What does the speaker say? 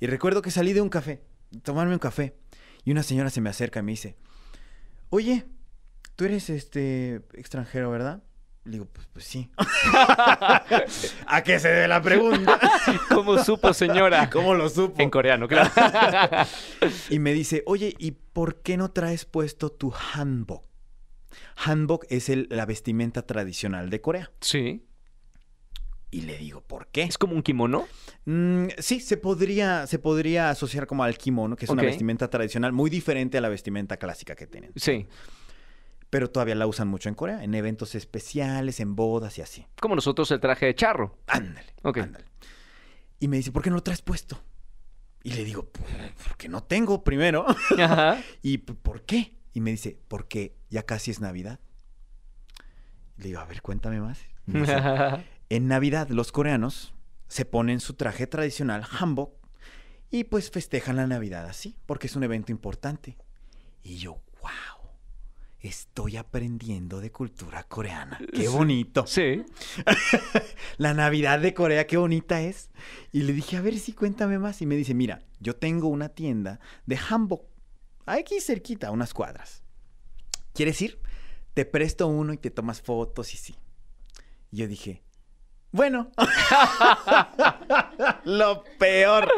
Y recuerdo que salí de un café, tomarme un café, y una señora se me acerca y me dice, oye, tú eres este extranjero, ¿verdad? Le digo, pues, pues sí. ¿A qué se debe la pregunta? ¿Cómo supo, señora? ¿Cómo lo supo? En coreano, claro. y me dice, oye, ¿y por qué no traes puesto tu hanbok? Hanbok es el, la vestimenta tradicional de Corea. Sí. Y le digo, ¿por qué? ¿Es como un kimono? Mm, sí, se podría, se podría asociar como al kimono, que es una vestimenta tradicional muy diferente a la vestimenta clásica que tienen. Sí. Pero todavía la usan mucho en Corea, en eventos especiales, en bodas y así. Como nosotros el traje de charro. Ándale, ándale. Y me dice, ¿por qué no lo traes puesto? Y le digo, pues, porque no tengo primero. Ajá. ¿Y por qué? Y me dice, porque ya casi es Navidad. Le digo, a ver, cuéntame más. en Navidad los coreanos se ponen su traje tradicional hanbok y pues festejan la Navidad así, porque es un evento importante. Y yo, wow, estoy aprendiendo de cultura coreana. Qué bonito. Sí. la Navidad de Corea, qué bonita es. Y le dije, a ver si cuéntame más. Y me dice, mira, yo tengo una tienda de hanbok aquí cerquita, unas cuadras. ¿Quieres ir? Te presto uno y te tomas fotos y sí. Y yo dije, bueno. Lo peor.